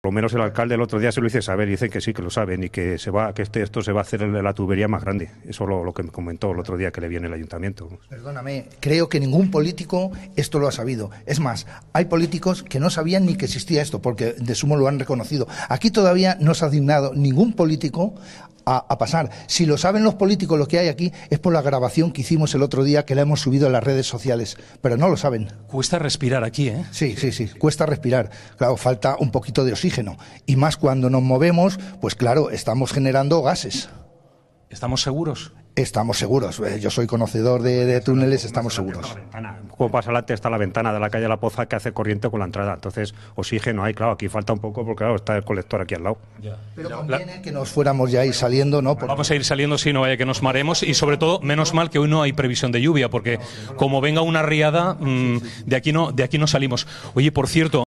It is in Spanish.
Por lo menos el alcalde el otro día se lo hice saber, dicen que sí, que lo saben y que se va, que este, esto se va a hacer en la tubería más grande. Eso es lo, que me comentó el otro día que le en el ayuntamiento. Perdóname, creo que ningún político esto lo ha sabido. Es más, hay políticos que no sabían ni que existía esto, porque de sumo lo han reconocido. Aquí todavía no se ha dignado ningún político a, pasar. Si lo saben los políticos, lo que hay aquí es por la grabación que hicimos el otro día, que la hemos subido a las redes sociales, pero no lo saben. Cuesta respirar aquí, ¿eh? Sí, sí, sí, cuesta respirar. Claro, falta un poquito de oxígeno. Y más cuando nos movemos, pues claro, estamos generando gases. ¿Estamos seguros? Estamos seguros. Eh, yo soy conocedor de, de túneles, estamos seguros. Como pasa adelante está la ventana de la calle La Poza que hace corriente con la entrada. Entonces, oxígeno hay, claro, aquí falta un poco porque claro, está el colector aquí al lado. Pero conviene que nos fuéramos ya ahí saliendo, ¿no? Vamos a ir saliendo si no vaya que nos maremos y sobre todo, menos mal que hoy no hay previsión de lluvia porque como venga una riada, mm, de, aquí no, de aquí no salimos. Oye, por cierto...